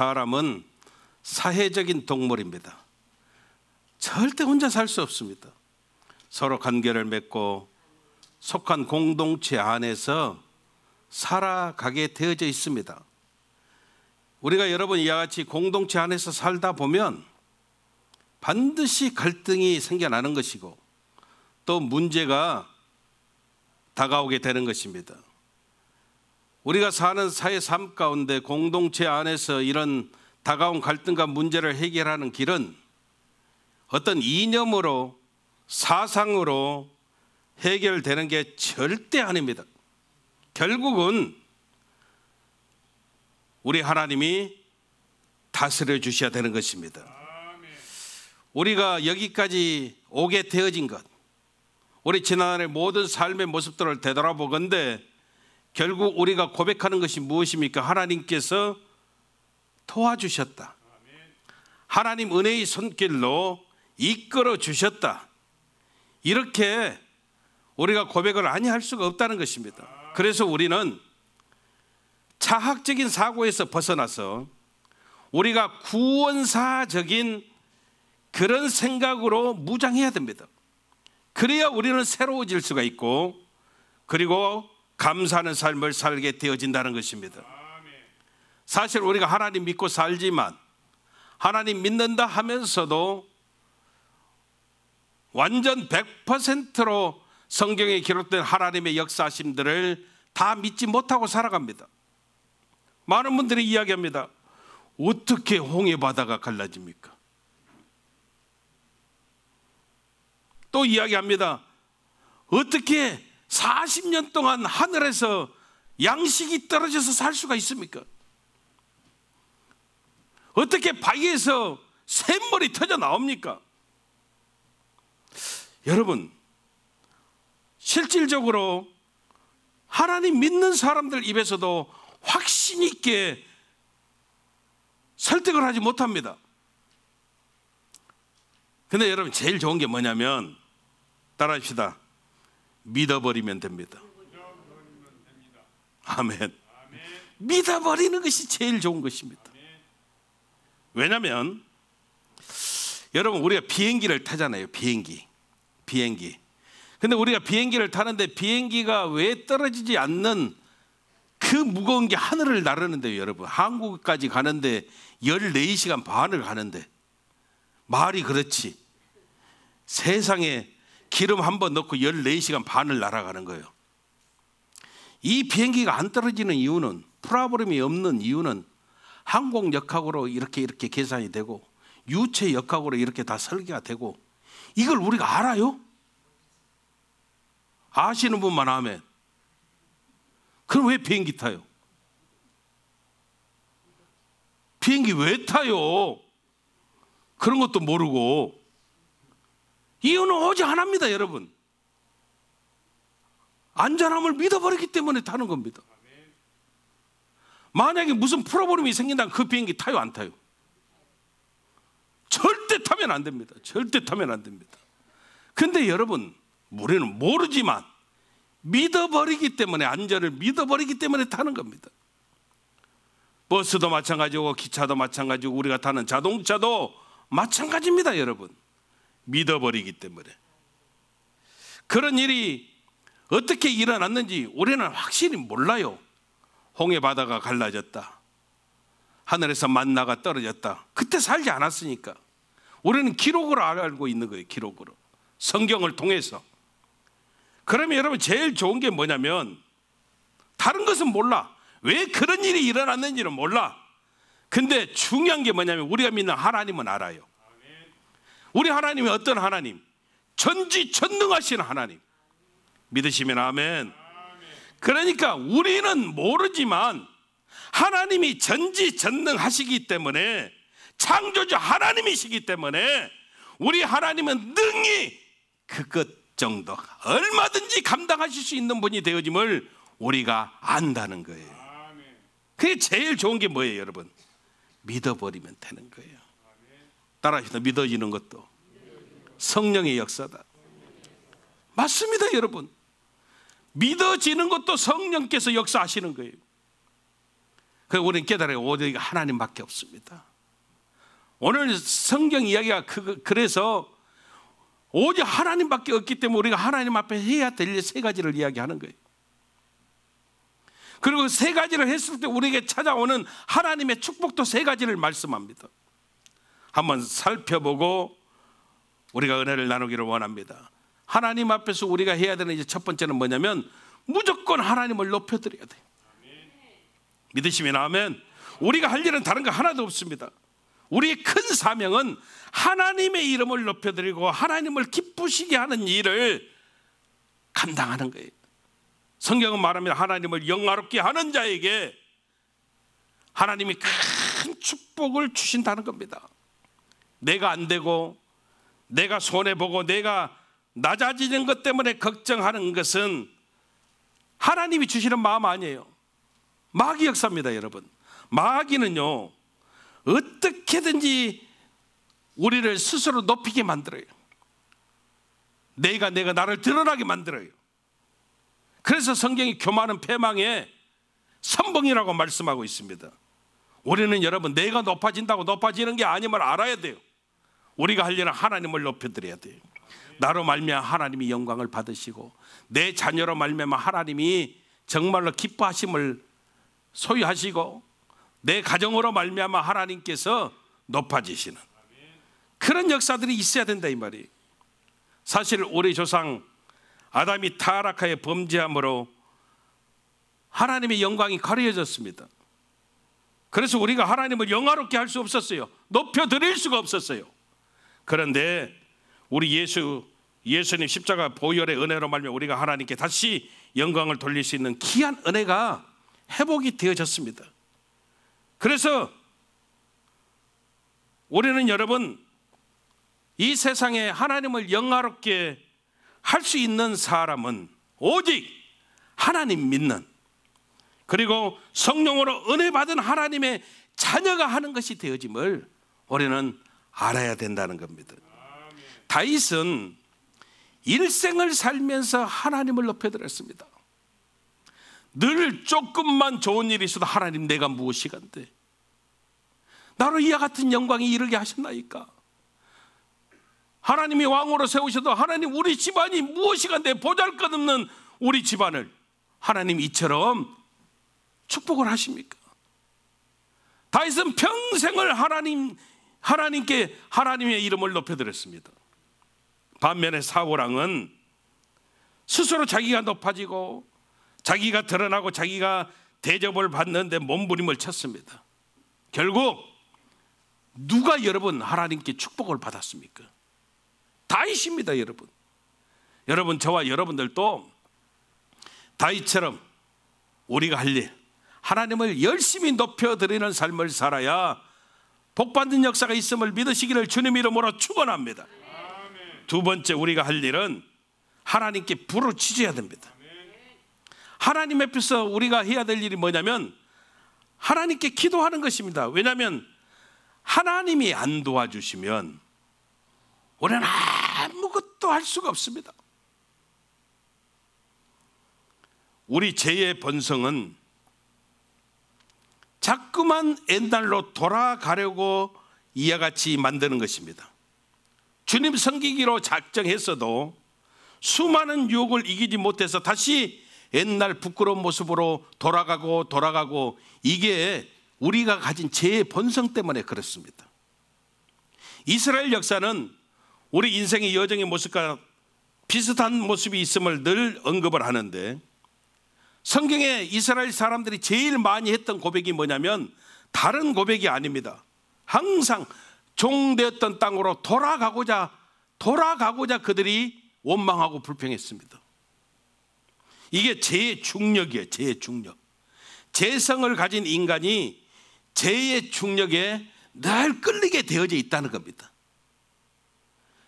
사람은 사회적인 동물입니다. 절대 혼자 살 수 없습니다. 서로 관계를 맺고 속한 공동체 안에서 살아가게 되어져 있습니다. 우리가 여러분 이와 같이 공동체 안에서 살다 보면 반드시 갈등이 생겨나는 것이고 또 문제가 다가오게 되는 것입니다. 우리가 사는 사회 삶 가운데 공동체 안에서 이런 다가온 갈등과 문제를 해결하는 길은 어떤 이념으로 사상으로 해결되는 게 절대 아닙니다. 결국은 우리 하나님이 다스려 주셔야 되는 것입니다. 우리가 여기까지 오게 되어진 것, 우리 지난해 모든 삶의 모습들을 되돌아보건데 결국 우리가 고백하는 것이 무엇입니까? 하나님께서 도와주셨다. 하나님 은혜의 손길로 이끌어 주셨다. 이렇게 우리가 고백을 아니 할 수가 없다는 것입니다. 그래서 우리는 차학적인 사고에서 벗어나서 우리가 구원사적인 그런 생각으로 무장해야 됩니다. 그래야 우리는 새로워질 수가 있고 그리고 감사하는 삶을 살게 되어진다는 것입니다. 사실 우리가 하나님 믿고 살지만 하나님 믿는다 하면서도 완전 100%로 성경에 기록된 하나님의 역사심들을 다 믿지 못하고 살아갑니다. 많은 분들이 이야기합니다. 어떻게 홍해 바다가 갈라집니까? 또 이야기합니다. 어떻게 40년 동안 하늘에서 양식이 떨어져서 살 수가 있습니까? 어떻게 바위에서 샘물이 터져 나옵니까? 여러분, 실질적으로 하나님 믿는 사람들 입에서도 확신 있게 설득을 하지 못합니다. 근데 여러분, 제일 좋은 게 뭐냐면, 따라 합시다. 믿어버리면 됩니다. 아멘. 믿어버리는 것이 제일 좋은 것입니다. 왜냐하면 여러분 우리가 비행기를 타잖아요. 비행기, 비행기. 근데 우리가 비행기를 타는데 비행기가 왜 떨어지지 않는 그 무거운 게 하늘을 나르는데 여러분 한국까지 가는데 14시간 반을 가는데 말이 그렇지 세상에 기름 한 번 넣고 14시간 반을 날아가는 거예요. 이 비행기가 안 떨어지는 이유는 프라브름이 없는 이유는 항공 역학으로 이렇게 이렇게 계산이 되고 유체 역학으로 이렇게 다 설계가 되고 이걸 우리가 알아요? 아시는 분만 아멘. 그럼 왜 비행기 타요? 비행기 왜 타요? 그런 것도 모르고 이유는 오직 하나입니다, 여러분. 안전함을 믿어버리기 때문에 타는 겁니다. 만약에 무슨 프로그램이 생긴다면 그 비행기 타요, 안 타요? 절대 타면 안 됩니다. 절대 타면 안 됩니다. 근데 여러분, 우리는 모르지만 믿어버리기 때문에 안전을 믿어버리기 때문에 타는 겁니다. 버스도 마찬가지고 기차도 마찬가지고 우리가 타는 자동차도 마찬가지입니다, 여러분. 믿어버리기 때문에 그런 일이 어떻게 일어났는지 우리는 확실히 몰라요. 홍해 바다가 갈라졌다. 하늘에서 만나가 떨어졌다. 그때 살지 않았으니까. 우리는 기록으로 알고 있는 거예요. 기록으로. 성경을 통해서. 그러면 여러분 제일 좋은 게 뭐냐면 다른 것은 몰라. 왜 그런 일이 일어났는지는 몰라. 근데 중요한 게 뭐냐면 우리가 믿는 하나님은 알아요. 우리 하나님이 어떤 하나님? 전지전능하신 하나님. 믿으시면 아멘. 그러니까 우리는 모르지만 하나님이 전지전능하시기 때문에 창조주 하나님이시기 때문에 우리 하나님은 능히 그것 정도 얼마든지 감당하실 수 있는 분이 되어짐을 우리가 안다는 거예요. 그게 제일 좋은 게 뭐예요, 여러분? 믿어버리면 되는 거예요. 따라하시다 믿어지는 것도 성령의 역사다. 맞습니다, 여러분. 믿어지는 것도 성령께서 역사하시는 거예요. 그래서 우리는 깨달아요. 오직 하나님밖에 없습니다. 오늘 성경 이야기가 그, 그래서 오직 하나님밖에 없기 때문에 우리가 하나님 앞에 해야 될 세 가지를 이야기하는 거예요. 그리고 세 가지를 했을 때 우리에게 찾아오는 하나님의 축복도 세 가지를 말씀합니다. 한번 살펴보고 우리가 은혜를 나누기를 원합니다. 하나님 앞에서 우리가 해야 되는 이제 첫 번째는 뭐냐면 무조건 하나님을 높여드려야 돼요. 믿으시면 아멘. 우리가 할 일은 다른 거 하나도 없습니다. 우리의 큰 사명은 하나님의 이름을 높여드리고 하나님을 기쁘시게 하는 일을 감당하는 거예요. 성경은 말합니다. 하나님을 영화롭게 하는 자에게 하나님이 큰 축복을 주신다는 겁니다. 내가 안 되고 내가 손해 보고 내가 낮아지는 것 때문에 걱정하는 것은 하나님이 주시는 마음 아니에요. 마귀 역사입니다, 여러분. 마귀는요. 어떻게든지 우리를 스스로 높이게 만들어요. 내가 내가 나를 드러나게 만들어요. 그래서 성경이 교만은 패망의 선봉이라고 말씀하고 있습니다. 우리는 여러분 내가 높아진다고 높아지는 게 아님을 알아야 돼요. 우리가 할 일은 하나님을 높여드려야 돼요. 나로 말미암아 하나님이 영광을 받으시고 내 자녀로 말미암아 하나님이 정말로 기뻐하심을 소유하시고 내 가정으로 말미암아 하나님께서 높아지시는 그런 역사들이 있어야 된다 이 말이. 사실 우리 조상 아담이 타락하여 범죄함으로 하나님의 영광이 가려졌습니다. 그래서 우리가 하나님을 영화롭게 할 수 없었어요. 높여 드릴 수가 없었어요. 그런데 우리 예수 예수님 십자가 보혈의 은혜로 말미암아 우리가 하나님께 다시 영광을 돌릴 수 있는 귀한 은혜가 회복이 되어졌습니다. 그래서 우리는 여러분 이 세상에 하나님을 영화롭게 할 수 있는 사람은 오직 하나님 믿는 그리고 성령으로 은혜 받은 하나님의 자녀가 하는 것이 되어짐을 우리는 알아야 된다는 겁니다. 다윗은 일생을 살면서 하나님을 높여드렸습니다. 늘 조금만 좋은 일이 있어도 하나님 내가 무엇이간데 나로 이와 같은 영광이 이르게 하셨나이까 하나님이 왕으로 세우셔도 하나님 우리 집안이 무엇이간데 보잘것없는 우리 집안을 하나님 이처럼 축복을 하십니까? 다윗은 평생을 하나님 하나님께 하나님의 이름을 높여드렸습니다. 반면에 사울왕은 스스로 자기가 높아지고 자기가 드러나고 자기가 대접을 받는데 몸부림을 쳤습니다. 결국 누가 여러분 하나님께 축복을 받았습니까? 다윗입니다, 여러분. 여러분 저와 여러분들도 다윗처럼 우리가 할 일, 하나님을 열심히 높여 드리는 삶을 살아야 복받는 역사가 있음을 믿으시기를 주님 이름으로 축원합니다. 두 번째 우리가 할 일은 하나님께 부르짖어야 됩니다. 하나님 앞에서 우리가 해야 될 일이 뭐냐면 하나님께 기도하는 것입니다. 왜냐하면 하나님이 안 도와주시면 우리는 아무것도 할 수가 없습니다. 우리 죄의 본성은 자꾸만 옛날로 돌아가려고 이와 같이 만드는 것입니다. 주님 섬기기로 작정했어도 수많은 유혹을 이기지 못해서 다시 옛날 부끄러운 모습으로 돌아가고 돌아가고 이게 우리가 가진 죄의 본성 때문에 그렇습니다. 이스라엘 역사는 우리 인생의 여정의 모습과 비슷한 모습이 있음을 늘 언급을 하는데 성경에 이스라엘 사람들이 제일 많이 했던 고백이 뭐냐면 다른 고백이 아닙니다. 항상 종되었던 땅으로 돌아가고자 돌아가고자 그들이 원망하고 불평했습니다. 이게 죄의 중력이에요. 죄의 중력. 죄성을 가진 인간이 죄의 중력에 늘 끌리게 되어져 있다는 겁니다.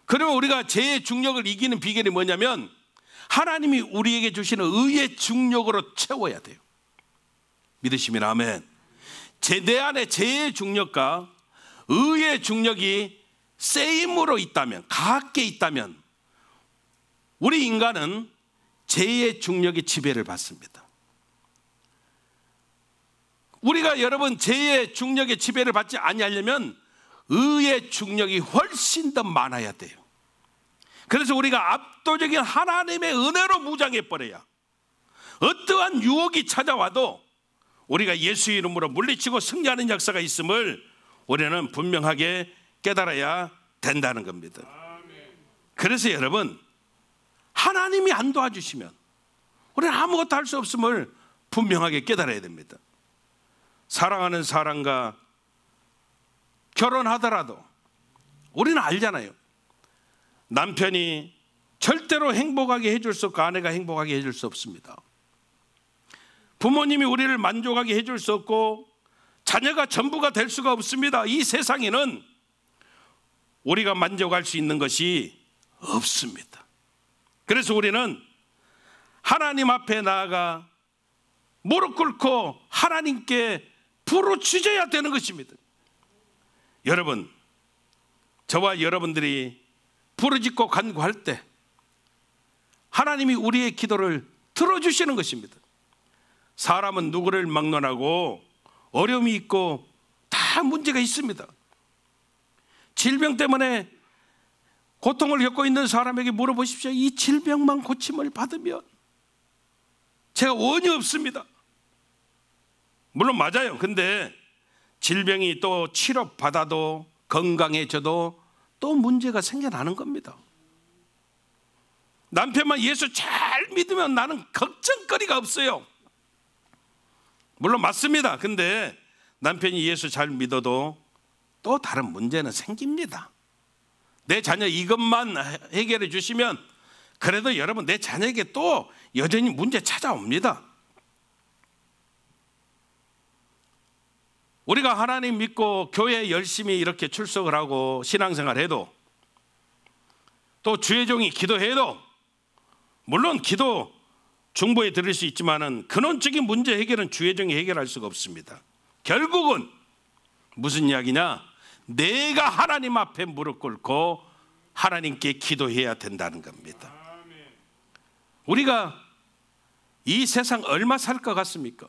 그러면 우리가 죄의 중력을 이기는 비결이 뭐냐면 하나님이 우리에게 주시는 의의 중력으로 채워야 돼요. 믿으시면 아멘. 제대 안에 죄의 중력과 의의 중력이 세임으로 있다면, 같게 있다면, 우리 인간은 죄의 중력의 지배를 받습니다. 우리가 여러분 죄의 중력의 지배를 받지 아니하려면 의의 중력이 훨씬 더 많아야 돼요. 그래서 우리가 압도적인 하나님의 은혜로 무장해 버려야 어떠한 유혹이 찾아와도 우리가 예수 이름으로 물리치고 승리하는 역사가 있음을 우리는 분명하게 깨달아야 된다는 겁니다. 그래서 여러분 하나님이 안 도와주시면 우리는 아무것도 할 수 없음을 분명하게 깨달아야 됩니다. 사랑하는 사람과 결혼하더라도 우리는 알잖아요. 남편이 절대로 행복하게 해줄 수 없고 아내가 행복하게 해줄 수 없습니다. 부모님이 우리를 만족하게 해줄 수 없고 자녀가 전부가 될 수가 없습니다. 이 세상에는 우리가 만족할 수 있는 것이 없습니다. 그래서 우리는 하나님 앞에 나아가 무릎 꿇고 하나님께 부르짖어야 되는 것입니다. 여러분, 저와 여러분들이 부르짖고 간구할 때 하나님이 우리의 기도를 들어주시는 것입니다. 사람은 누구를 막론하고 어려움이 있고 다 문제가 있습니다. 질병 때문에 고통을 겪고 있는 사람에게 물어보십시오. 이 질병만 고침을 받으면 제가 원이 없습니다. 물론 맞아요. 근데 질병이 또 치료받아도 건강해져도 또 문제가 생겨나는 겁니다. 남편만 예수 잘 믿으면 나는 걱정거리가 없어요. 물론 맞습니다. 근데 남편이 예수 잘 믿어도 또 다른 문제는 생깁니다. 내 자녀 이것만 해결해 주시면 그래도 여러분 내 자녀에게 또 여전히 문제 찾아옵니다. 우리가 하나님 믿고 교회 열심히 이렇게 출석을 하고 신앙생활 해도 또 주의 종이 기도해도 물론 기도 중보에 들을 수 있지만은 근원적인 문제 해결은 주의 종이 해결할 수가 없습니다. 결국은 무슨 이야기냐? 내가 하나님 앞에 무릎 꿇고 하나님께 기도해야 된다는 겁니다. 우리가 이 세상 얼마 살 것 같습니까?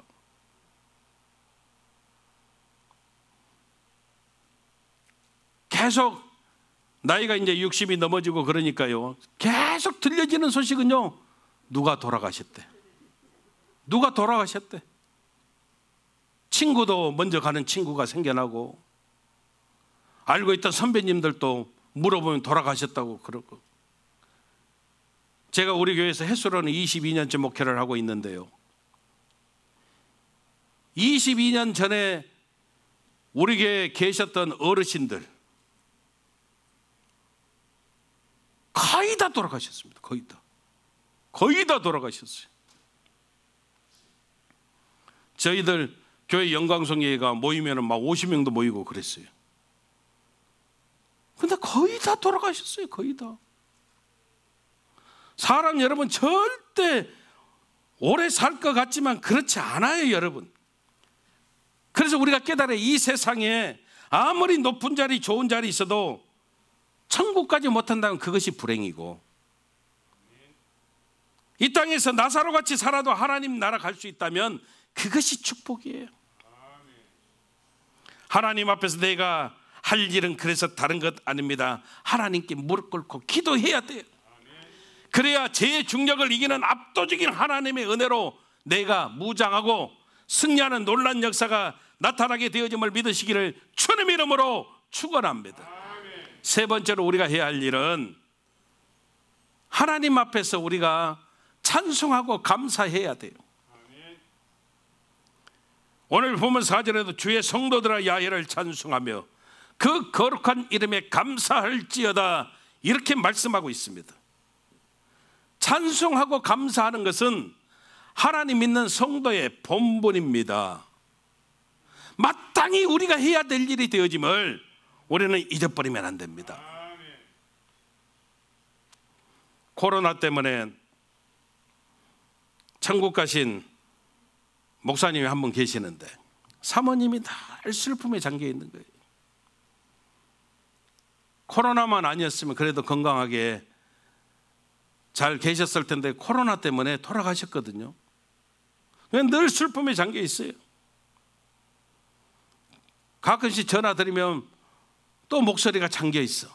계속 나이가 이제 60이 넘어지고 그러니까요. 계속 들려지는 소식은요. 누가 돌아가셨대. 누가 돌아가셨대. 친구도 먼저 가는 친구가 생겨나고 알고 있던 선배님들도 물어보면 돌아가셨다고 그러고 제가 우리 교회에서 햇수로는 22년째 목회를 하고 있는데요. 22년 전에 우리 교회에 계셨던 어르신들 거의 다 돌아가셨습니다. 거의 다. 거의 다 돌아가셨어요. 저희들 교회 영광성 예가 모이면 막 50명도 모이고 그랬어요. 근데 거의 다 돌아가셨어요. 거의 다. 사람 여러분 절대 오래 살 것 같지만 그렇지 않아요, 여러분. 그래서 우리가 깨달아 이 세상에 아무리 높은 자리, 좋은 자리 있어도 천국까지 못한다면 그것이 불행이고 이 땅에서 나사로 같이 살아도 하나님 나라 갈 수 있다면 그것이 축복이에요. 하나님 앞에서 내가 할 일은 그래서 다른 것 아닙니다. 하나님께 무릎 꿇고 기도해야 돼요. 그래야 제 중력을 이기는 압도적인 하나님의 은혜로 내가 무장하고 승리하는 놀란 역사가 나타나게 되어짐을 믿으시기를 주님 이름으로 축원합니다. 세 번째로 우리가 해야 할 일은 하나님 앞에서 우리가 찬송하고 감사해야 돼요. 오늘 보면 사전에도 주의 성도들아 야훼를 찬송하며 그 거룩한 이름에 감사할지어다 이렇게 말씀하고 있습니다. 찬송하고 감사하는 것은 하나님 믿는 성도의 본분입니다. 마땅히 우리가 해야 될 일이 되어짐을 우리는 잊어버리면 안 됩니다. 코로나 때문에 천국 가신 목사님이 한 분 계시는데 사모님이 다 슬픔에 잠겨 있는 거예요. 코로나만 아니었으면 그래도 건강하게 잘 계셨을 텐데 코로나 때문에 돌아가셨거든요. 늘 슬픔에 잠겨 있어요. 가끔씩 전화 드리면 또 목소리가 잠겨 있어.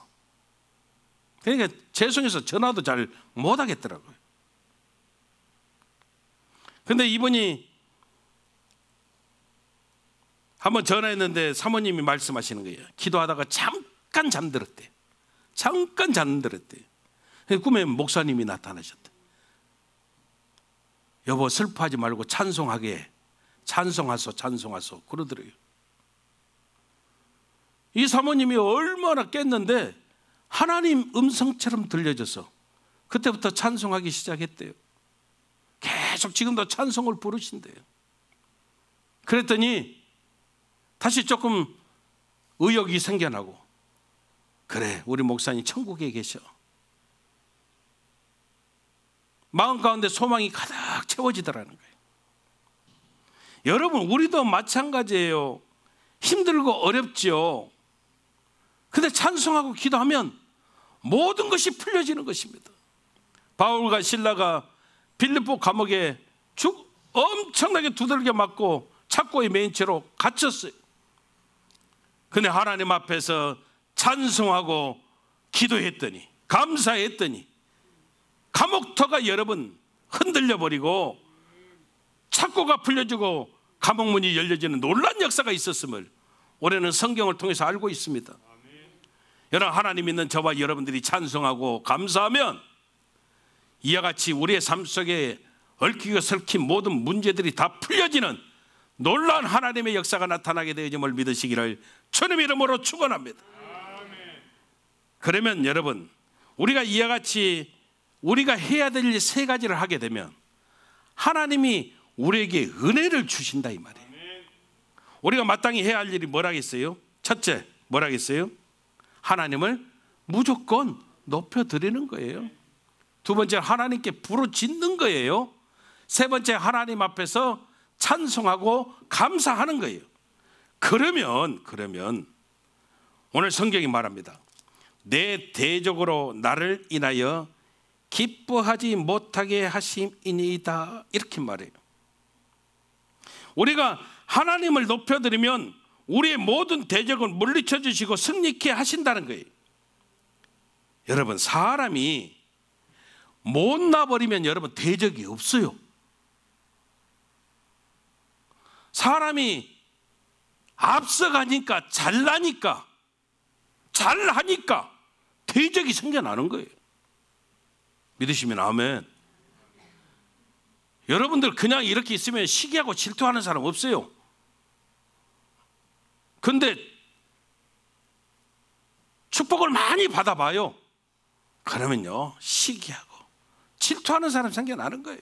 그러니까 죄송해서 전화도 잘 못 하겠더라고요. 근데 이분이 한번 전화했는데 사모님이 말씀하시는 거예요. 기도하다가 잠깐 잠들었대. 잠깐 잠들었대. 꿈에 목사님이 나타나셨대. 여보 슬퍼하지 말고 찬송하게 찬송하소 찬송하소 그러더래요. 이 사모님이 얼마나 깼는데 하나님 음성처럼 들려져서 그때부터 찬송하기 시작했대요. 계속 지금도 찬송을 부르신대요. 그랬더니 다시 조금 의욕이 생겨나고 그래 우리 목사님 천국에 계셔. 마음 가운데 소망이 가득 채워지더라는 거예요. 여러분 우리도 마찬가지예요. 힘들고 어렵죠. 근데 찬송하고 기도하면 모든 것이 풀려지는 것입니다. 바울과 신라가 빌립보 감옥에 죽 엄청나게 두들겨 맞고 착고에 매인 채로 갇혔어요. 근데 하나님 앞에서 찬송하고 기도했더니 감사했더니 감옥터가 여러 번 흔들려 버리고 착고가 풀려지고 감옥문이 열려지는 놀란 역사가 있었음을 올해는 성경을 통해서 알고 있습니다. 여러분 하나님 있는 저와 여러분들이 찬성하고 감사하면 이와 같이 우리의 삶 속에 얽히고 설킨 모든 문제들이 다 풀려지는 놀라운 하나님의 역사가 나타나게 되어짐을 믿으시기를 주님 이름으로 축원합니다. 그러면 여러분 우리가 이와 같이 우리가 해야 될세 가지를 하게 되면 하나님이 우리에게 은혜를 주신다 이 말이에요. 우리가 마땅히 해야 할 일이 뭐라겠어요? 첫째 뭐라겠어요? 하나님을 무조건 높여드리는 거예요. 두 번째 하나님께 부르짖는 거예요. 세 번째 하나님 앞에서 찬송하고 감사하는 거예요. 그러면 그러면 오늘 성경이 말합니다. 내 대적으로 나를 인하여 기뻐하지 못하게 하심이니이다 이렇게 말해요. 우리가 하나님을 높여드리면 우리의 모든 대적을 물리쳐 주시고 승리케 하신다는 거예요. 여러분 사람이 못 나버리면 여러분 대적이 없어요. 사람이 앞서가니까 잘나니까 잘하니까 대적이 생겨나는 거예요. 믿으시면 아멘. 여러분들 그냥 이렇게 있으면 시기하고 질투하는 사람 없어요. 근데 축복을 많이 받아봐요. 그러면요, 시기하고 질투하는 사람 생겨나는 거예요.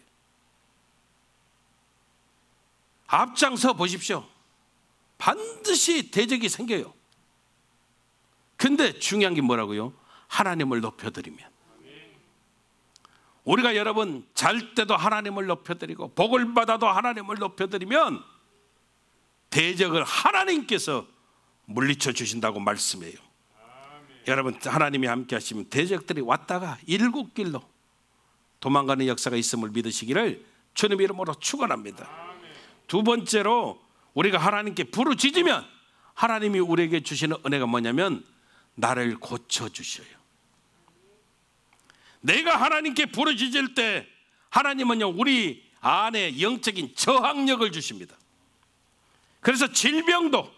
앞장서 보십시오. 반드시 대적이 생겨요. 근데 중요한 게 뭐라고요? 하나님을 높여드리면. 우리가 여러분 잘 때도 하나님을 높여드리고 복을 받아도 하나님을 높여드리면 대적을 하나님께서 물리쳐 주신다고 말씀해요. 아멘. 여러분 하나님이 함께 하시면 대적들이 왔다가 일곱 길로 도망가는 역사가 있음을 믿으시기를 주님 이름으로 축원합니다. 두 번째로 우리가 하나님께 부르짖으면 하나님이 우리에게 주시는 은혜가 뭐냐면 나를 고쳐 주셔요. 내가 하나님께 부르짖을 때 하나님은요 우리 안에 영적인 저항력을 주십니다. 그래서 질병도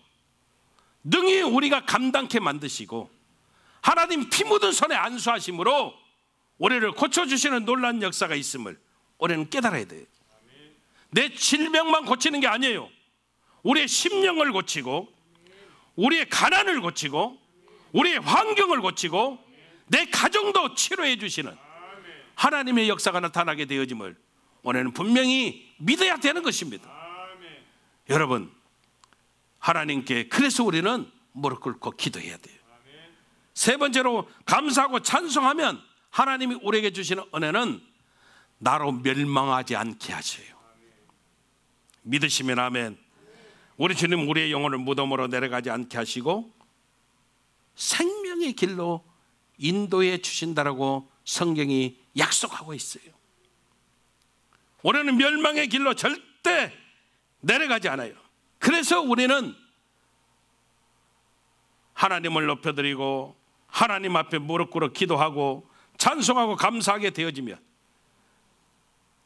능히 우리가 감당케 만드시고 하나님 피 묻은 손에 안수하심으로 우리를 고쳐주시는 놀란 역사가 있음을 우리는 깨달아야 돼요. 내 질병만 고치는 게 아니에요. 우리의 심령을 고치고 우리의 가난을 고치고 우리의 환경을 고치고 내 가정도 치료해 주시는 하나님의 역사가 나타나게 되어짐을 오늘은 분명히 믿어야 되는 것입니다. 여러분 하나님께 그래서 우리는 무릎 꿇고 기도해야 돼요. 세 번째로 감사하고 찬송하면 하나님이 우리에게 주시는 은혜는 나로 멸망하지 않게 하세요. 믿으시면 아멘. 우리 주님 우리의 영혼을 무덤으로 내려가지 않게 하시고 생명의 길로 인도해 주신다라고 성경이 약속하고 있어요. 우리는 멸망의 길로 절대 내려가지 않아요. 그래서 우리는 하나님을 높여드리고 하나님 앞에 무릎 꿇어 기도하고 찬송하고 감사하게 되어지며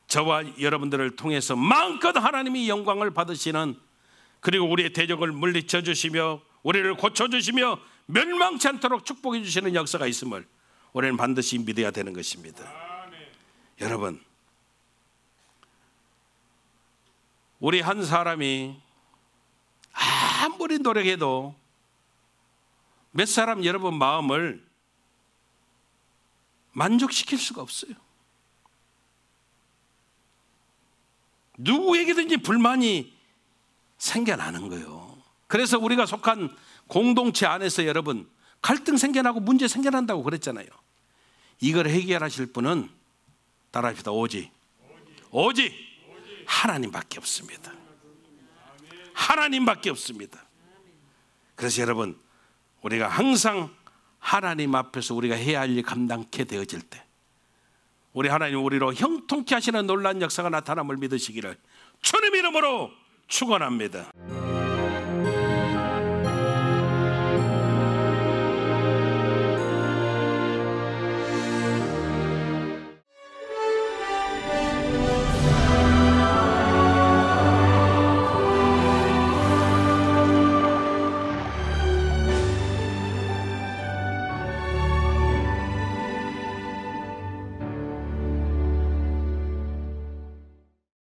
저와 여러분들을 통해서 마음껏 하나님이 영광을 받으시는 그리고 우리의 대적을 물리쳐 주시며 우리를 고쳐 주시며 멸망치 않도록 축복해 주시는 역사가 있음을 우리는 반드시 믿어야 되는 것입니다. 아, 네. 여러분 우리 한 사람이 아무리 노력해도 몇 사람 여러분 마음을 만족시킬 수가 없어요. 누구에게든지 불만이 생겨나는 거예요. 그래서 우리가 속한 공동체 안에서 여러분 갈등 생겨나고 문제 생겨난다고 그랬잖아요. 이걸 해결하실 분은 따라합시다. 오직 오직, 오직. 하나님밖에 없습니다. 하나님밖에 없습니다. 그래서 여러분 우리가 항상 하나님 앞에서 우리가 해야 할 일 감당케 되어질 때 우리 하나님 우리로 형통케 하시는 놀란 역사가 나타남을 믿으시기를 주님 이름으로 축원합니다.